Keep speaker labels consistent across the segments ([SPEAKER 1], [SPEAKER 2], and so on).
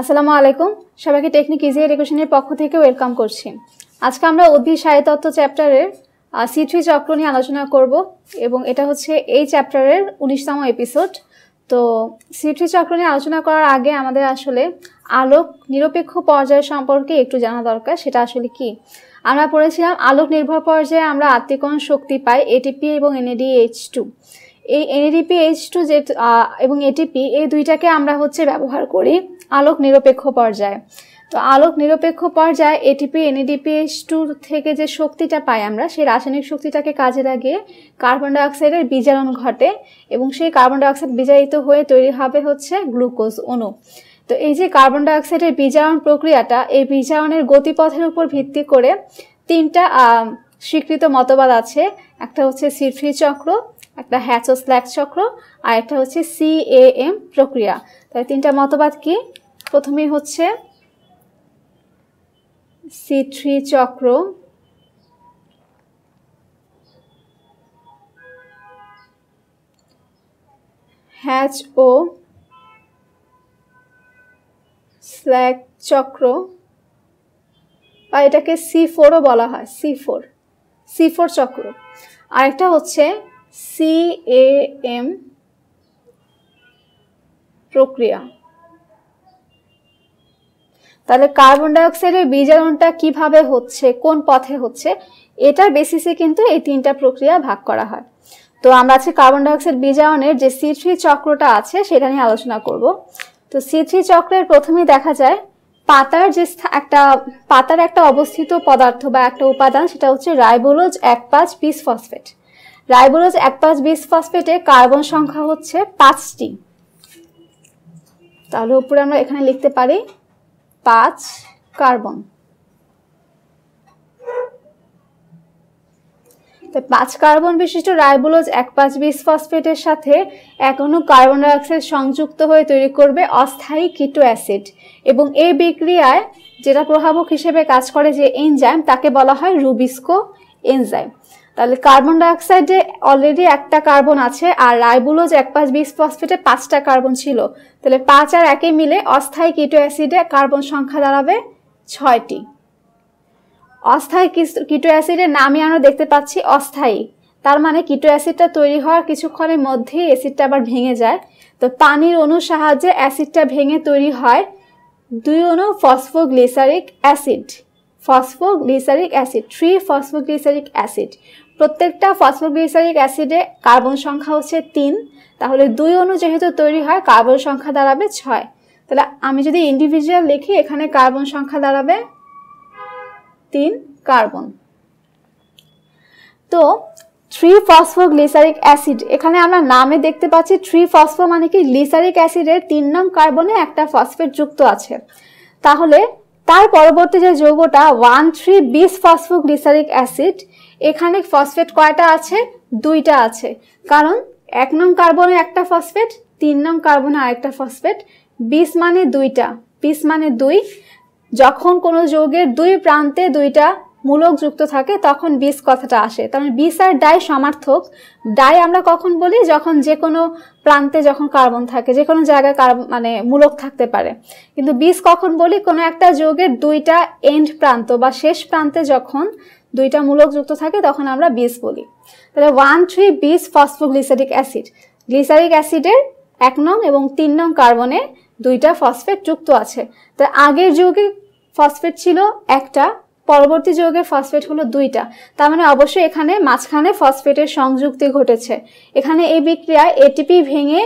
[SPEAKER 1] আসসালামু আলাইকুম সবাইকে টেকনিক ইজি এডুকেশনের পক্ষ থেকে ওয়েলকাম করছি আজকে আমরা উদ্ভিদ সাহিত্য চ্যাপ্টারের সি থ্রি চক্র নিয়ে আলোচনা করব এবং এটা হচ্ছে এই চ্যাপ্টারের উনিশতম এপিসোড তো সি থ্রি চক্র নিয়ে আলোচনা করার আগে আমাদের আসলে আলোক নিরপেক্ষ পর্যায় সম্পর্কে একটু জানা দরকার সেটা আসলে কি আমরা পড়েছিলাম আলোক নির্ভর পর্যায়ে আমরা আত্মীকরণ শক্তি পাই এটিপি এবং এনএডিএইচ টু এই এনএডিপি এইচ টু যে এবং এটিপি এই দুইটাকে আমরা হচ্ছে ব্যবহার করি আলোক নিরপেক্ষ পর্যায়ে তো আলোক নিরপেক্ষ পর্যায়ে এটিপি এইচ টু থেকে যে শক্তিটা পাই আমরা সেই রাসায়নিক শক্তিটাকে কাজে লাগিয়ে কার্বন ডাইঅক্সাইডের বিজারণ ঘটে এবং সেই কার্বন ডাইঅক্সাইড বিজারিত হয়ে তৈরি হবে হচ্ছে গ্লুকোজ অণু তো এই যে কার্বন ডাইঅক্সাইডের বিজারণ প্রক্রিয়াটা এই বিজারণের গতিপথের উপর ভিত্তি করে তিনটা স্বীকৃত মতবাদ আছে একটা হচ্ছে সিফ্রি চক্র একটা ও স্ল্যাক চক্র আর একটা হচ্ছে সি এম প্রক্রিয়া তাহলে তিনটা মতবাদ কি প্রথমে হচ্ছে সি থ্রি চক্র হ্যাচ ও স্ল্যাক চক্র বা এটাকে সি ফোরও বলা হয় সি ফোর সি ফোর চক্র আরেকটা হচ্ছে সিএএম প্রক্রিয়া তাহলে কার্বন ডাইঅক্সাইডের বিজারণটা কিভাবে হচ্ছে কোন পথে হচ্ছে এটার বেসিসে কিন্তু এই তিনটা প্রক্রিয়া ভাগ করা হয় তো আমরা আজকে কার্বন ডাইঅক্সাইড বীজায়নের যে সি থ্রি চক্রটা আছে সেটা নিয়ে আলোচনা করব তো সি থ্রি চক্রের প্রথমেই দেখা যায় পাতার যে একটা পাতার একটা অবস্থিত পদার্থ বা একটা উপাদান সেটা হচ্ছে রাইবোলোজ এক পাঁচ বিস ফসফেট রাইবোরোজ এক পাঁচ বিশ ফসফেটে কার্বন সংখ্যা হচ্ছে পাঁচটি তাহলে উপরে আমরা এখানে লিখতে পারি পাঁচ কার্বন তো পাঁচ কার্বন বিশিষ্ট রাইবোলোজ এক পাঁচ বিশ ফসফেটের সাথে এখনো কার্বন ডাইঅক্সাইড সংযুক্ত হয়ে তৈরি করবে অস্থায়ী কিটো অ্যাসিড এবং এই বিক্রিয়ায় যেটা প্রভাবক হিসেবে কাজ করে যে এনজাইম তাকে বলা হয় রুবিস্কো এনজাইম তাহলে কার্বন ডাইঅক্সাইডে অলরেডি একটা কার্বন আছে আর রাইবুলোজ এক পাঁচ বিশ ফসফেটে পাঁচটা কার্বন ছিল তাহলে পাঁচ আর একে মিলে অস্থায়ী কিটো অ্যাসিডে কার্বন সংখ্যা দাঁড়াবে ছয়টি অস্থায়ী কিটো অ্যাসিডের নামে আমরা দেখতে পাচ্ছি অস্থায়ী তার মানে কিটো অ্যাসিডটা তৈরি হওয়ার কিছুক্ষণের মধ্যেই অ্যাসিডটা আবার ভেঙে যায় তো পানির অণু সাহায্যে অ্যাসিডটা ভেঙে তৈরি হয় দুই অণু phosphoglyceric acid phosphoglyceric acid three phosphoglyceric acid প্রত্যেকটা ফসফোগ্লিসারিক অ্যাসিডে কার্বন সংখ্যা হচ্ছে তিন তাহলে দুই অণু যেহেতু তৈরি হয় কার্বন সংখ্যা দাঁড়াবে ছয় তাহলে আমি যদি ইন্ডিভিজুয়াল লিখি এখানে কার্বন সংখ্যা দাঁড়াবে তিন কার্বন তো থ্রি ফসফোগ্লিসারিক অ্যাসিড এখানে আমরা নামে দেখতে পাচ্ছি থ্রি ফসফো মানে কি গ্লিসারিক অ্যাসিডের তিন নং কার্বনে একটা ফসফেট যুক্ত আছে তাহলে তার পরবর্তী যে যৌগটা one three bis phosphoglyceric acid এখানে ফসফেট কয়টা আছে দুইটা আছে কারণ এক নং কার্বনে একটা ফসফেট তিন নং কার্বনে আরেকটা ফসফেট বিষ মানে দুইটা বিশ মানে দুই যখন কোনো যৌগের দুই প্রান্তে দুইটা মূলক যুক্ত থাকে তখন বিষ কথাটা আসে তার মানে বিষ আর ডাই সমার্থক ডাই আমরা কখন বলি যখন যে কোনো প্রান্তে যখন কার্বন থাকে যে কোনো জায়গায় কার্বন মানে মূলক থাকতে পারে কিন্তু বিষ কখন বলি কোনো একটা যৌগের দুইটা এন্ড প্রান্ত বা শেষ প্রান্তে যখন দুইটা মূলক যুক্ত থাকে তখন আমরা বিষ বলি তাহলে one three bis phosphoglyceric acid glyceric অ্যাসিডের এক নং এবং তিন নং কার্বনে দুইটা ফসফেট যুক্ত আছে তা আগের যুগে ফসফেট ছিল একটা পরবর্তী যুগের ফসফেট হলো দুইটা তার মানে অবশ্যই এখানে মাঝখানে ফসফেটের সংযুক্তি ঘটেছে এখানে এই বিক্রিয়ায় এটিপি ভেঙে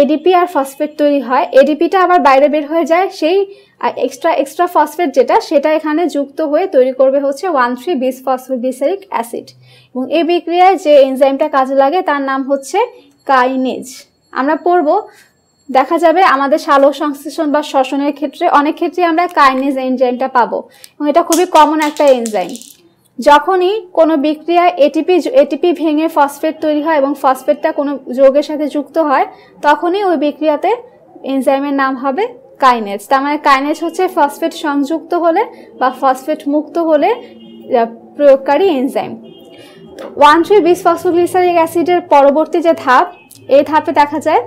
[SPEAKER 1] এডিপি আর ফসফেট তৈরি হয় এডিপিটা আবার বাইরে বের হয়ে যায় সেই আর এক্সট্রা এক্সট্রা ফসফেট যেটা সেটা এখানে যুক্ত হয়ে তৈরি করবে হচ্ছে one three bis phosphate acid এবং এই বিক্রিয়ায় যে এনজাইমটা কাজে লাগে তার নাম হচ্ছে কাইনেজ আমরা পড়ব দেখা যাবে আমাদের শালক সংশ্লেষণ বা শ্বসনের ক্ষেত্রে অনেক ক্ষেত্রে আমরা কাইনেজ এনজাইমটা পাবো এবং এটা খুবই কমন একটা এনজাইম যখনই কোনো বিক্রিয়ায় এটিপি এটিপি ভেঙে ফসফেট তৈরি হয় এবং ফসফেটটা কোনো যোগের সাথে যুক্ত হয় তখনই ওই বিক্রিয়াতে এনজাইমের নাম হবে কাইনেজ তার মানে কাইনেজ হচ্ছে ফসফেট সংযুক্ত হলে বা ফসফেট মুক্ত হলে প্রয়োগকারী enzyme one three bis phosphoglyceric অ্যাসিডের পরবর্তী যে ধাপ এই ধাপে দেখা যায়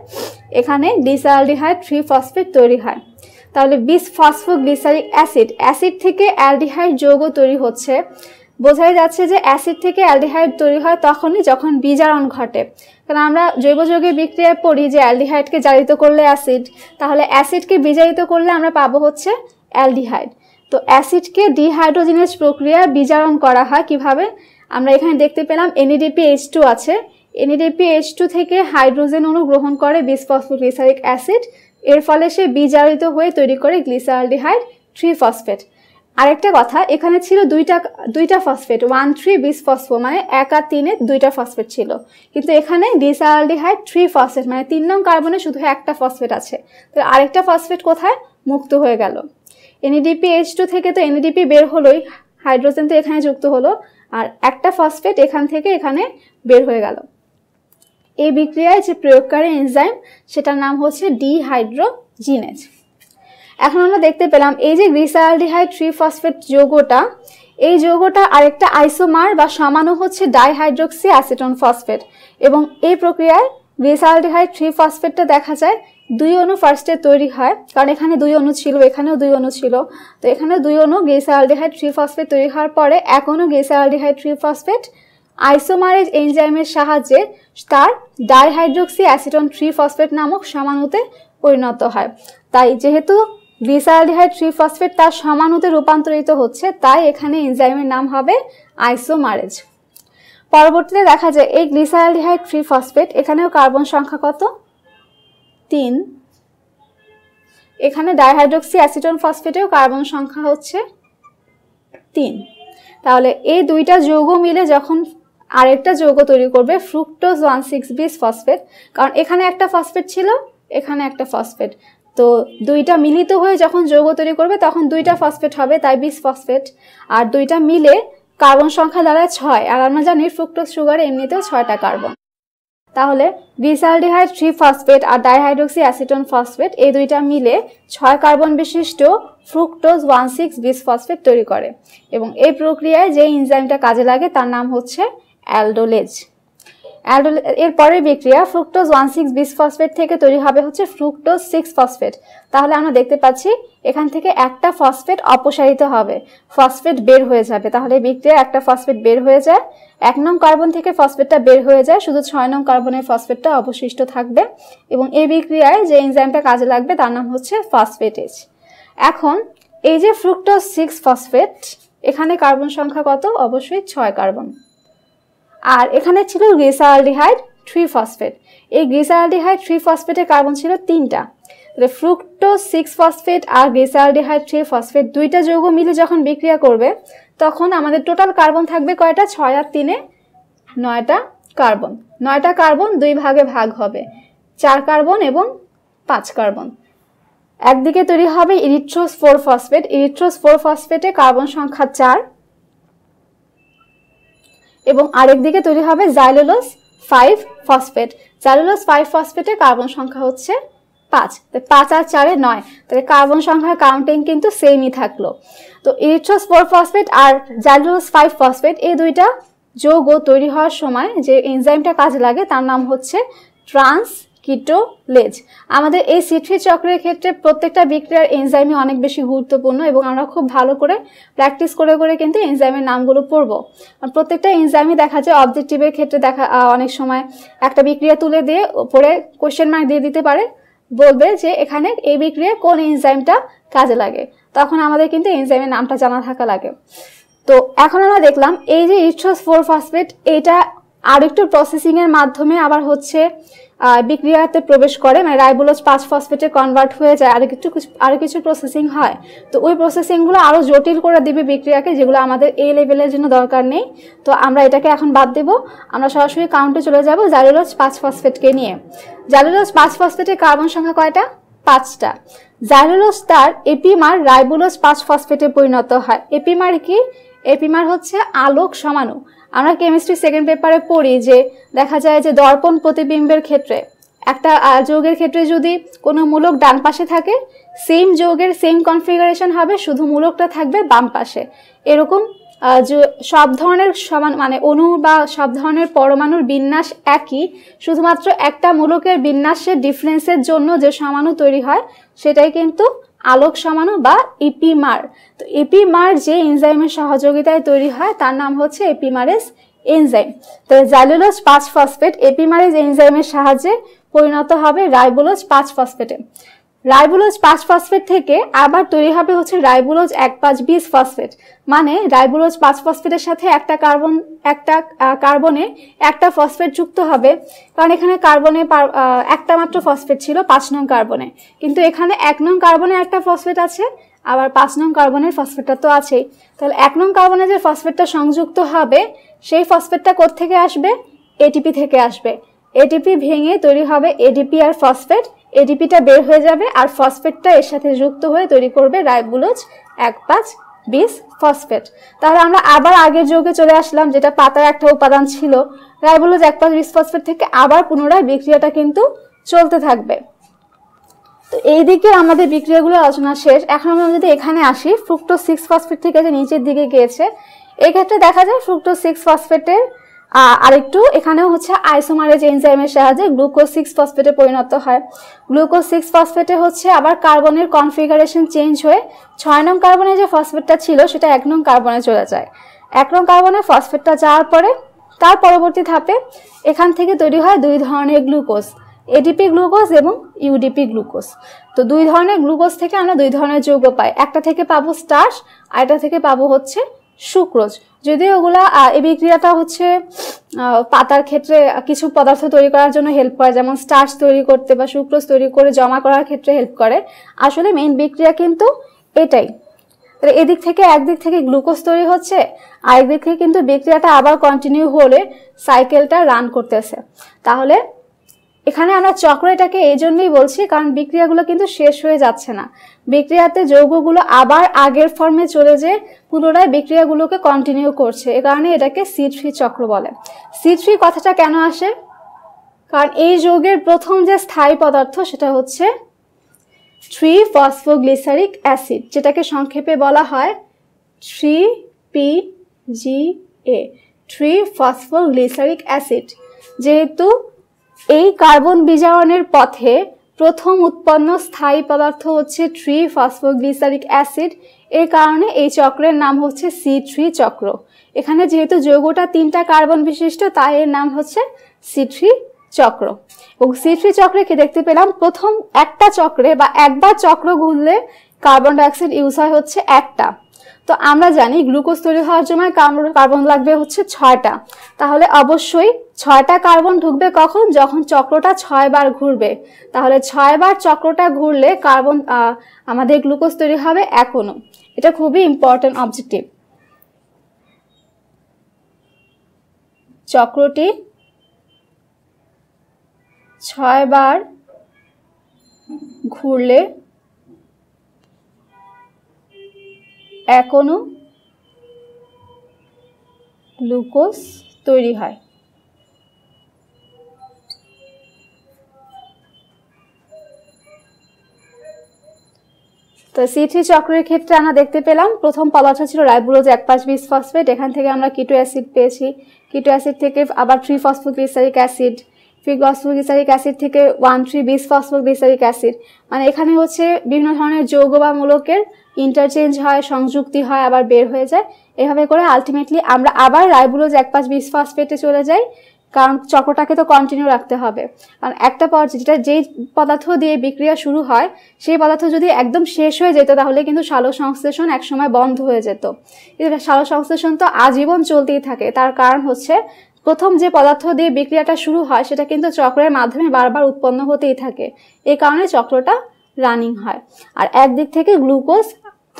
[SPEAKER 1] এখানে ডিসঅ্যালডিহাইড থ্রি ফসফেট তৈরি হয় তাহলে বিস ফসফোগ্লিসারিক অ্যাসিড অ্যাসিড থেকে অ্যালডিহাইড যৌগ তৈরি হচ্ছে বোঝাই যাচ্ছে যে অ্যাসিড থেকে অ্যালডিহাইড তৈরি হয় তখনই যখন বিজারণ ঘটে কারণ আমরা জৈব যৌগের বিক্রিয়ায় পড়ি যে অ্যালডিহাইডকে জারিত করলে অ্যাসিড তাহলে অ্যাসিডকে বিজারিত করলে আমরা পাবো হচ্ছে অ্যালডিহাইড তো অ্যাসিডকে ডিহাইড্রোজিনেস প্রক্রিয়া বিজারণ করা হয় কিভাবে আমরা এখানে দেখতে পেলাম এনএডিপি এইচ টু আছে এনএডিপি এইচ টু থেকে হাইড্রোজেন অনু গ্রহণ করে বিসফসফোগ্লিসারিক অ্যাসিড এর ফলে সে বিজারিত হয়ে তৈরি করে গ্লিসারডিহাইড থ্রি ফসফেট আরেকটা কথা এখানে ছিল দুইটা দুইটা ফসফেট ওয়ান থ্রি বিস ফসফো মানে এক আর তিনে দুইটা ফসফেট ছিল কিন্তু এখানে ডিসঅ্যালডিহাইড থ্রি ফসফেট মানে তিন নং কার্বনে শুধু একটা ফসফেট আছে তো আরেকটা ফসফেট কোথায় মুক্ত হয়ে গেল এনইডিপি এইচ টু থেকে তো এনইডিপি বের হলোই হাইড্রোজেন তো এখানে যুক্ত হলো আর একটা ফসফেট এখান থেকে এখানে বের হয়ে গেল এই বিক্রিয়ায় যে প্রয়োগকারী এনজাইম সেটার নাম হচ্ছে ডিহাইড্রোজিনেজ এখন আমরা দেখতে পেলাম এই যে গ্লিসারালডিহাইড থ্রি ফসফেট যোগটা এই যৌগটা আরেকটা আইসোমার বা সমানো হচ্ছে ডাইহাইড্রোক্সি অ্যাসিটন ফসফেট এবং এই প্রক্রিয়ায় গ্লিসারালডিহাইড থ্রি ফসফেটটা দেখা যায় দুই অণু ফার্স্টে তৈরি হয় কারণ এখানে দুই অণু ছিল এখানেও দুই অণু ছিল তো এখানে দুই অণু গ্লিসারালডিহাইড থ্রি ফসফেট তৈরি হওয়ার পরে এক অণু গ্লিসারালডিহাইড থ্রি ফসফেট আইসোমারেজ এনজাইমের সাহায্যে তার ডাইহাইড্রোক্সি অ্যাসিটন থ্রি ফসফেট নামক সামানুতে পরিণত হয় তাই যেহেতু ডিসালডিহাইড থ্রি ফসফেট তার সমানুতে রূপান্তরিত হচ্ছে তাই এখানে এনজাইমের নাম হবে আইসোমারেজ পরবর্তীতে দেখা যায় এই গ্লিসালডিহাইড থ্রি ফসফেট এখানেও কার্বন সংখ্যা কত তিন এখানে ডাইহাইড্রোক্সি অ্যাসিটন ফসফেটেও কার্বন সংখ্যা হচ্ছে তিন তাহলে এই দুইটা যৌগ মিলে যখন আরেকটা যৌগ তৈরি করবে fructose one six bis phosphate কারণ এখানে একটা ফসফেট ছিল এখানে একটা ফসফেট তো দুইটা মিলিত হয়ে যখন যৌগ তৈরি করবে তখন দুইটা ফসফেট হবে তাই বিস ফসফেট আর দুইটা মিলে কার্বন সংখ্যা দ্বারা ছয় আর আমরা জানি ফ্রুক্টোজ সুগার এমনিতেও ছয়টা কার্বন তাহলে বিসালডিহাইড থ্রি ফসফেট আর ডাইহাইড্রোক্সি অ্যাসিটন ফসফেট এই দুইটা মিলে ছয় কার্বন বিশিষ্ট fructose one six bis phosphate তৈরি করে এবং এই প্রক্রিয়ায় যে ইনজাইমটা কাজে লাগে তার নাম হচ্ছে অ্যালডোলেজ এর পরের বিক্রিয়া fructose one six bis phosphate থেকে তৈরি হবে হচ্ছে ফ্রুক্টোজ সিক্স ফসফেট তাহলে আমরা দেখতে পাচ্ছি এখান থেকে একটা ফসফেট অপসারিত হবে ফসফেট বের হয়ে যাবে তাহলে বিক্রিয়া একটা ফসফেট বের হয়ে যায় এক নং কার্বন থেকে ফসফেটটা বের হয়ে যায় শুধু ছয় নং কার্বনের ফসফেটটা অবশিষ্ট থাকবে এবং এই বিক্রিয়ায় যে এনজাইমটা কাজে লাগবে তার নাম হচ্ছে ফসফেটেজ এখন এই যে ফ্রুক্টোজ সিক্স ফসফেট এখানে কার্বন সংখ্যা কত অবশ্যই ছয় কার্বন আর এখানে ছিল গ্লিসারালডিহাইড থ্রি ফসফেট এই গ্রিসালডিহাইড থ্রি ফসফেটের কার্বন ছিল তিনটা তাহলে ফ্রুক্টো সিক্স ফসফেট আর গ্লিসারালডিহাইড থ্রি ফসফেট দুইটা যৌগ মিলে যখন বিক্রিয়া করবে তখন আমাদের টোটাল কার্বন থাকবে কয়টা ছয় আর তিনে নয়টা কার্বন নয়টা কার্বন দুই ভাগে ভাগ হবে চার কার্বন এবং পাঁচ কার্বন একদিকে তৈরি হবে erythrose four phosphate erythrose four ফসফেটে কার্বন সংখ্যা চার এবং আরেকদিকে তৈরি হবে xylulose five phosphate xylulose five ফসফেটের কার্বন সংখ্যা হচ্ছে পাঁচ পাঁচ আর চারে নয় তাহলে কার্বন সংখ্যার কাউন্টিং কিন্তু সেমই থাকলো তো ইরিথ্রোস ফোর ফসফেট আর জাইলোলোস ফাইভ ফসফেট এই দুইটা যৌগ তৈরি হওয়ার সময় যে এনজাইমটা কাজে লাগে তার নাম হচ্ছে ট্রান্স কিটোলেজ আমাদের এই সিট্রি চক্রের ক্ষেত্রে প্রত্যেকটা বিক্রিয়ার এনজাইমই অনেক বেশি গুরুত্বপূর্ণ এবং আমরা খুব ভালো করে প্র্যাকটিস করে করে কিন্তু এনজাইমের নামগুলো পড়ব প্রত্যেকটা এনজাইমই দেখা যায় অবজেক্টিভের ক্ষেত্রে দেখা অনেক সময় একটা বিক্রিয়া তুলে দিয়ে ওপরে কোয়েশ্চেন মার্ক দিয়ে দিতে পারে বলবে যে এখানে এই বিক্রিয়া কোন এনজাইমটা কাজে লাগে তখন আমাদের কিন্তু এনজাইমের নামটা জানা থাকা লাগে তো এখন আমরা দেখলাম এই যে ইট্রোস ফোর ফসফেট এটা একটু প্রসেসিংয়ের মাধ্যমে আবার হচ্ছে বিক্রিয়াতে প্রবেশ করে মানে রাইবোলোজ পাঁচ ফসফেটে কনভার্ট হয়ে যায় আর কিছু আরও কিছু প্রসেসিং হয় তো ওই প্রসেসিংগুলো আরও জটিল করে দিবে বিক্রিয়াকে যেগুলো আমাদের এই লেভেলের জন্য দরকার নেই তো আমরা এটাকে এখন বাদ দেব আমরা সরাসরি কাউন্টে চলে যাব জালুলোজ পাঁচ ফসফেটকে নিয়ে জালুলোজ পাঁচ ফসফেটের কার্বন সংখ্যা কয়টা পাঁচটা জাইলোলোজ তার এপিমার রাইবোলোজ পাঁচ ফসফেটে পরিণত হয় এপিমার কি এপিমার হচ্ছে আলোক সমানু আমরা কেমিস্ট্রি সেকেন্ড পেপারে পড়ি যে দেখা যায় যে দর্পণ প্রতিবিম্বের ক্ষেত্রে একটা যোগের ক্ষেত্রে যদি কোনো মূলক ডান পাশে থাকে সেম যোগের সেম কনফিগারেশন হবে শুধু মূলকটা থাকবে বাম পাশে এরকম সব ধরনের সমান মানে অণু বা সব ধরনের পরমাণুর বিন্যাস একই শুধুমাত্র একটা মূলকের বিন্যাসের ডিফারেন্সের জন্য যে সমাণু তৈরি হয় সেটাই কিন্তু আলোক সমানো বা ইপিমার তো ইপিমার যে এনজাইমের সহযোগিতায় তৈরি হয় তার নাম হচ্ছে এপিমারেস এনজাইম তো জাইলুলোজ পাঁচ ফসফেট এপিমারেজ এনজাইমের সাহায্যে পরিণত হবে রাইবুলোজ পাঁচ ফসফেটে রাইবুলোজ পাঁচ ফসফেট থেকে আবার তৈরি হবে হচ্ছে রাইবুলোজ এক পাঁচ বিশ ফসফেট মানে রাইবুলোজ পাঁচ ফসফেটের সাথে একটা কার্বন একটা কার্বনে একটা ফসফেট যুক্ত হবে কারণ এখানে কার্বনে একটা মাত্র ফসফেট ছিল পাঁচ নং কার্বনে কিন্তু এখানে এক নং কার্বনে একটা ফসফেট আছে আবার পাঁচ নং কার্বনের ফসফেটটা তো আছেই তাহলে এক নং কার্বনে যে ফসফেটটা সংযুক্ত হবে সেই ফসফেটটা থেকে আসবে এটিপি থেকে আসবে এটিপি ভেঙে তৈরি হবে এডিপি আর ফসফেট এডিপিটা বের হয়ে যাবে আর ফসফেটটা এর সাথে যুক্ত হয়ে তৈরি করবে রাইবুলোজ এক পাঁচ বিশ ফসফেট তাহলে আমরা আবার আগের যুগে চলে আসলাম যেটা পাতার একটা উপাদান ছিল রাইবুলোজ এক পাঁচ বিশ ফসফেট থেকে আবার পুনরায় বিক্রিয়াটা কিন্তু চলতে থাকবে তো এই দিকে আমাদের বিক্রিয়াগুলো আলোচনা শেষ এখন আমরা যদি এখানে আসি ফ্রুক্টো সিক্স ফসফেট থেকে যে নিচের দিকে গিয়েছে এক্ষেত্রে দেখা যায় ফ্রুক্টো সিক্স ফসফেটের আরেকটু এখানেও হচ্ছে আইসোমারেজ এনজাইমের সাহায্যে গ্লুকোজ সিক্স ফসফেটে পরিণত হয় গ্লুকোজ সিক্স ফসফেটে হচ্ছে আবার কার্বনের কনফিগারেশন চেঞ্জ হয়ে ছয় নং কার্বনে যে ফসফেটটা ছিল সেটা এক নং কার্বনে চলে যায় এক নং কার্বনে ফসফেটটা যাওয়ার পরে তার পরবর্তী ধাপে এখান থেকে তৈরি হয় দুই ধরনের গ্লুকোজ এডিপি গ্লুকোজ এবং ইউডিপি গ্লুকোজ তো দুই ধরনের গ্লুকোজ থেকে আমরা দুই ধরনের যৌগ পাই একটা থেকে পাবো আর একটা থেকে পাবো হচ্ছে সুক্রোজ যদিও ওগুলা এই বিক্রিয়াটা হচ্ছে পাতার ক্ষেত্রে কিছু পদার্থ তৈরি করার জন্য হেল্প করে যেমন স্টার্চ তৈরি করতে বা সুক্রোজ তৈরি করে জমা করার ক্ষেত্রে হেল্প করে আসলে মেইন বিক্রিয়া কিন্তু এটাই এদিক থেকে একদিক থেকে গ্লুকোজ তৈরি হচ্ছে আর একদিক থেকে কিন্তু বিক্রিয়াটা আবার কন্টিনিউ হলে সাইকেলটা রান করতেছে তাহলে এখানে আমরা চক্র এটাকে এই জন্যই বলছি কারণ বিক্রিয়াগুলো কিন্তু শেষ হয়ে যাচ্ছে না বিক্রিয়াতে যৌগগুলো আবার আগের ফর্মে চলে যেয়ে পুনরায় বিক্রিয়াগুলোকে কন্টিনিউ করছে এ কারণে এটাকে সি থ্রি চক্র বলে সি থ্রি কথাটা কেন আসে কারণ এই যৌগের প্রথম যে স্থায়ী পদার্থ সেটা হচ্ছে থ্রি ফসফোগ্লিসারিক অ্যাসিড যেটাকে সংক্ষেপে বলা হয় three P G A three phosphoglyceric acid যেহেতু এই কার্বন বিজায়নের পথে প্রথম উৎপন্ন স্থায়ী পদার্থ হচ্ছে থ্রি ফসফোগ্লিসারিক অ্যাসিড এর কারণে এই চক্রের নাম হচ্ছে সি থ্রি চক্র এখানে যেহেতু যৌগটা তিনটা কার্বন বিশিষ্ট তাই এর নাম হচ্ছে সি থ্রি চক্র এবং সি থ্রি চক্রে কি দেখতে পেলাম প্রথম একটা চক্রে বা একবার চক্র ঘুরলে কার্বন ডাইঅক্সাইড ইউজ হয় হচ্ছে একটা তো আমরা জানি গ্লুকোজ তৈরি হওয়ার জন্য কার্বন লাগবে হচ্ছে ছয়টা তাহলে অবশ্যই ছয়টা কার্বন ঢুকবে কখন যখন চক্রটা ছয়বার ঘুরবে তাহলে ছয়বার চক্রটা ঘুরলে কার্বন আমাদের গ্লুকোজ তৈরি হবে এখনও এটা খুবই ইম্পর্টেন্ট অবজেক্টিভ চক্রটি ছয়বার ঘুরলে অ্যাকোনো গ্লুকোজ তৈরি হয় তো সি থ্রি চক্রের ক্ষেত্রে আমরা দেখতে পেলাম প্রথম পদার্থ ছিল রায়বুরোজ এক পাঁচ বিশ ফসফেট এখান থেকে আমরা কিটো অ্যাসিড পেয়েছি কিটো অ্যাসিড থেকে আবার থ্রি বিসারিক অ্যাসিড থ্রি বিসারিক অ্যাসিড থেকে ওয়ান থ্রি বিশ বিসারিক অ্যাসিড মানে এখানে হচ্ছে বিভিন্ন ধরনের যৌগ বা মূলকের ইন্টারচেঞ্জ হয় সংযুক্তি হয় আবার বের হয়ে যায় এভাবে করে আলটিমেটলি আমরা আবার রাইবুলোজ এক পাঁচ বিশ ফসফেটে চলে যাই কারণ চক্রটাকে তো কন্টিনিউ রাখতে হবে কারণ একটা পর্যায়ে যেটা যেই পদার্থ দিয়ে বিক্রিয়া শুরু হয় সেই পদার্থ যদি একদম শেষ হয়ে যেত তাহলে কিন্তু সালোকসংশ্লেষণ একসময় বন্ধ হয়ে যেত সংশ্লেষণ তো আজীবন চলতেই থাকে তার কারণ হচ্ছে প্রথম যে পদার্থ দিয়ে বিক্রিয়াটা শুরু হয় সেটা কিন্তু চক্রের মাধ্যমে বারবার উৎপন্ন হতেই থাকে এই কারণে চক্রটা রানিং হয় আর একদিক থেকে গ্লুকোজ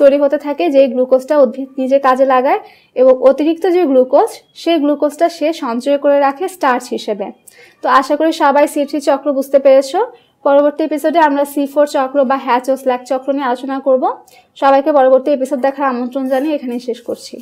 [SPEAKER 1] তৈরি হতে থাকে যে গ্লুকোজটা উদ্ভিদ নিজে কাজে লাগায় এবং অতিরিক্ত যে গ্লুকোজ সেই গ্লুকোজটা সে সঞ্চয় করে রাখে স্টার্চ হিসেবে তো আশা করি সবাই সি চক্র বুঝতে পেরেছো পরবর্তী এপিসোডে আমরা সি ফোর চক্র বা হ্যাচ ও স্ল্যাক চক্র নিয়ে আলোচনা করব সবাইকে পরবর্তী এপিসোড দেখার আমন্ত্রণ জানিয়ে এখানেই শেষ করছি